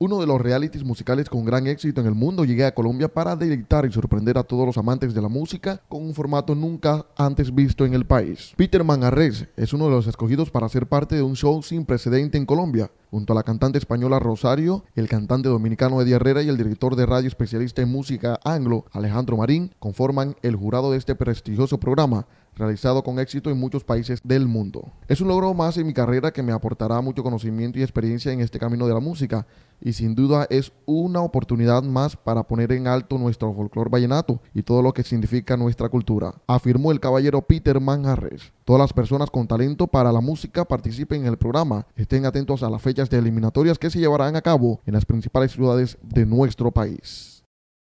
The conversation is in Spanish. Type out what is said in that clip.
uno de los realities musicales con gran éxito en el mundo, llegué a Colombia para deleitar y sorprender a todos los amantes de la música con un formato nunca antes visto en el país. Peter Manarres es uno de los escogidos para ser parte de un show sin precedente en Colombia, junto a la cantante española Rosario, el cantante dominicano Eddie Herrera y el director de radio especialista en música anglo Alejandro Marín, conforman el jurado de este prestigioso programa realizado con éxito en muchos países del mundo. Es un logro más en mi carrera que me aportará mucho conocimiento y experiencia en este camino de la música y sin duda es una oportunidad más para poner en alto nuestro folclor vallenato y todo lo que significa nuestra cultura, afirmó el caballero Peter Manjarres. Todas las personas con talento para la música participen en el programa. Estén atentos a las fechas de eliminatorias que se llevarán a cabo en las principales ciudades de nuestro país.